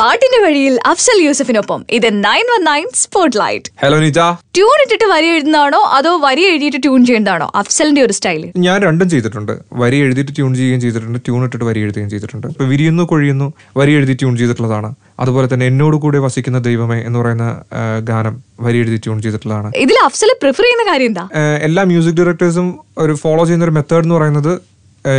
പാട്ടിന്റെ വഴിയിൽ അഫ്സൽ യൂസഫിനൊപ്പം ഇത് nine one nine spotlight hello Neeja tune ഇട്ടിട്ട് വരി എഴുതുന്നതാണോ അതോ വരി എഴുതിയിട്ട് ട്യൂൺ ചെയ്യുന്നതാണോ അഫ്സലിന്റെ ഒരു സ്റ്റൈൽ ഞാൻ രണ്ടും ചെയ്തിട്ടുണ്ട് വരി എഴുതിയിട്ട് ട്യൂൺ ചെയ്യുകയും ചെയ്തിട്ടുണ്ട് ട്യൂൺ ഇട്ടിട്ട് വരി എഴുതുകയും ചെയ്തിട്ടുണ്ട് ഇപ്പൊ വിരിയുന്നു കൊഴിയുന്നു വരി എഴുതി ട്യൂൺ ചെയ്തിട്ടുള്ളതാണ് അതുപോലെ തന്നെ എന്നോട് കൂടെ വസിക്കുന്ന ദൈവമേ എന്ന് പറയുന്ന ഗാനം വരി എഴുതി ട്യൂൺ ചെയ്തിട്ടുള്ളതാണ് ഇതിൽ അഫ്സൽ പ്രിഫർ ചെയ്യുന്ന കാര്യം എന്താ എല്ലാ മ്യൂസിക് ഡയറക്ടേഴ്സും ഒരു ഫോളോ ചെയ്യുന്ന ഒരു മെത്തേഡ് എന്ന് പറയുന്നത്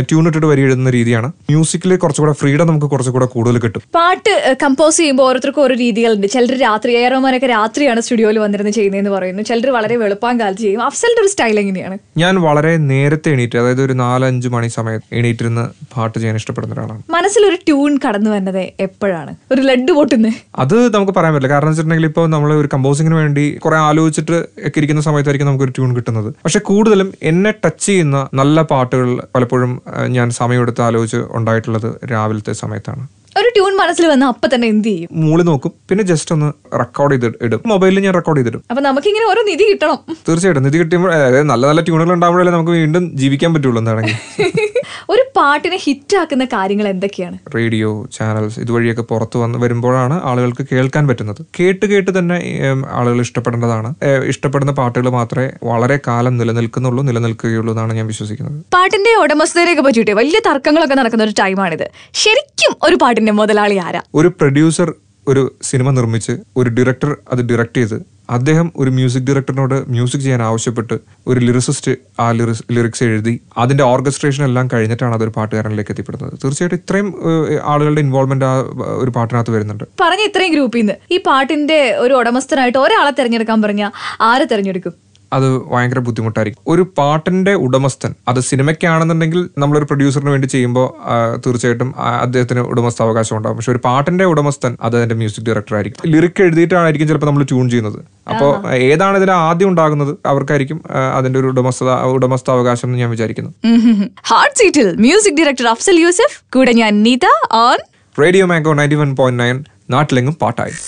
ട്യൂൺ ഇട്ടിട്ട് വരി എഴുതുന്ന രീതിയാണ് മ്യൂസിക്കിൽ കുറച്ചുകൂടെ ഫ്രീഡം നമുക്ക് കുറച്ചുകൂടെ കൂടുതൽ കിട്ടും പാട്ട് കമ്പോസ് ചെയ്യുമ്പോൾ ഓരോരുത്തർക്കും ഓരോ രീതികളുണ്ട് ചിലർ രാത്രി ഏറോമാനൊക്കെ രാത്രിയാണ് സ്റ്റുഡിയോയിൽ വന്നിരുന്ന് ചെയ്യുന്നതെന്ന് പറയുന്നു ചിലർ വളരെ വെളുപ്പാൻ കാലത്ത് ചെയ്യും അഫ്സലിന്റെ ഒരു സ്റ്റൈൽ എങ്ങനെയാണ് ഞാൻ വളരെ നേരത്തെ എണീറ്റ് അതായത് ഒരു നാലഞ്ച് മണി സമയത്ത് എണീറ്റിരുന്ന് പാട്ട് ചെയ്യാൻ ഇഷ്ടപ്പെടുന്ന ഒരാളാണ് മനസ്സിലൊരു ട്യൂൺ കടന്നു വന്നത് എപ്പോഴാണ് ഒരു ലഡ് പൊട്ടുന്നത് അത് നമുക്ക് പറയാൻ പറ്റില്ല കാരണം വെച്ചിട്ടുണ്ടെങ്കിൽ ഇപ്പോൾ നമ്മൾ ഒരു കമ്പോസിങ്ങിന് വേണ്ടി കുറെ ആലോചിച്ചിട്ട് ഒക്കെ ഇരിക്കുന്ന സമയത്തായിരിക്കും നമുക്ക് ഒരു ട്യൂൺ കിട്ടുന്നത് പക്ഷെ കൂടുതലും എന്നെ ടച്ച് ചെയ്യുന്ന നല്ല പാട്ടുകൾ പലപ്പോഴും ഞാൻ ഞാൻ എടുത്ത് ആലോചിച്ച് ഉണ്ടായിട്ടുള്ളത് രാവിലത്തെ സമയത്താണ് ഒരു ട്യൂൺ മനസ്സിൽ വന്ന അപ്പൊ തന്നെ എന്ത് ചെയ്യും മൂളി നോക്കും പിന്നെ ജസ്റ്റ് ഒന്ന് റെക്കോർഡ് ചെയ്ത് ഇടും മൊബൈലിൽ ഞാൻ റെക്കോർഡ് ചെയ്തിടും അപ്പൊ നമുക്ക് ഇങ്ങനെ ഓരോ നിധി കിട്ടണം തീർച്ചയായിട്ടും നിധി കിട്ടുമ്പോൾ നല്ല നല്ല ട്യൂണുകൾ ഉണ്ടാവുമ്പോഴല്ലേ നമുക്ക് വീണ്ടും ജീവിക്കാൻ പറ്റുള്ളൂ എന്താണെങ്കിൽ പാട്ടിനെ ആക്കുന്ന കാര്യങ്ങൾ എന്തൊക്കെയാണ് റേഡിയോ ചാനൽസ് ഇതുവഴിയൊക്കെ പുറത്തു വന്ന് വരുമ്പോഴാണ് ആളുകൾക്ക് കേൾക്കാൻ പറ്റുന്നത് കേട്ട് കേട്ട് തന്നെ ആളുകൾ ഇഷ്ടപ്പെടേണ്ടതാണ് ഇഷ്ടപ്പെടുന്ന പാട്ടുകൾ മാത്രമേ വളരെ കാലം നിലനിൽക്കുന്നുള്ളൂ നിലനിൽക്കുകയുള്ളൂ എന്നാണ് ഞാൻ വിശ്വസിക്കുന്നത് പാട്ടിന്റെ ഉടമസ്ഥതയിലേക്ക് പറ്റിയിട്ട് വലിയ തർക്കങ്ങളൊക്കെ നടക്കുന്ന ഒരു ടൈമാണിത് ശരിക്കും ഒരു പാട്ടിന്റെ മുതലാളി ആരാ ഒരു പ്രൊഡ്യൂസർ ഒരു സിനിമ നിർമ്മിച്ച് ഒരു ഡയറക്ടർ അത് ഡയറക്ട് ചെയ്ത് അദ്ദേഹം ഒരു മ്യൂസിക് ഡയറക്ടറിനോട് മ്യൂസിക് ചെയ്യാൻ ആവശ്യപ്പെട്ട് ഒരു ലിറിസിസ്റ്റ് ആ ലിറിസ് ലിറിക്സ് എഴുതി അതിൻ്റെ ഓർഗസ്ട്രേഷൻ എല്ലാം കഴിഞ്ഞിട്ടാണ് അതൊരു പാട്ടുകാരനിലേക്ക് എത്തിപ്പെടുന്നത് തീർച്ചയായിട്ടും ഇത്രയും ആളുകളുടെ ഇൻവോൾവ്മെന്റ് ആ ഒരു പാട്ടിനകത്ത് വരുന്നുണ്ട് പറഞ്ഞ ഇത്രയും ഗ്രൂപ്പിൽ നിന്ന് ഈ പാട്ടിന്റെ ഒരു ഉടമസ്ഥനായിട്ട് ഒരാളെ തിരഞ്ഞെടുക്കാൻ പറഞ്ഞാൽ ആരെ തിരഞ്ഞെടുക്കും അത് ഭയങ്കര ബുദ്ധിമുട്ടായിരിക്കും ഒരു പാട്ടിന്റെ ഉടമസ്ഥൻ അത് സിനിമയ്ക്കാണെന്നുണ്ടെങ്കിൽ നമ്മളൊരു പ്രൊഡ്യൂസറിന് വേണ്ടി ചെയ്യുമ്പോൾ തീർച്ചയായിട്ടും അദ്ദേഹത്തിന് ഉടമസ്ഥാവകാശം ഉണ്ടാകും പക്ഷെ ഒരു പാട്ടിന്റെ ഉടമസ്ഥൻ അത് അതിന്റെ മ്യൂസിക് ഡയറക്ടർ ആയിരിക്കും ലിറിക് എഴുതിയിട്ടായിരിക്കും ചിലപ്പോൾ നമ്മൾ ട്യൂൺ ചെയ്യുന്നത് അപ്പോൾ ഏതാണ് ഇതിൽ ആദ്യം ഉണ്ടാകുന്നത് അവർക്കായിരിക്കും അതിന്റെ ഒരു ഉടമസ്ഥ ഉടമസ്ഥാവകാശം എന്ന് ഞാൻ വിചാരിക്കുന്നു ഹാർട്ട് സീറ്റിൽ മ്യൂസിക് ഡയറക്ടർ അഫ്സൽ യൂസഫ് കൂടെ ഞാൻ Neetha on Radio Mango ninety one point nine നാട്ടിലെങ്ങും പാട്ടായി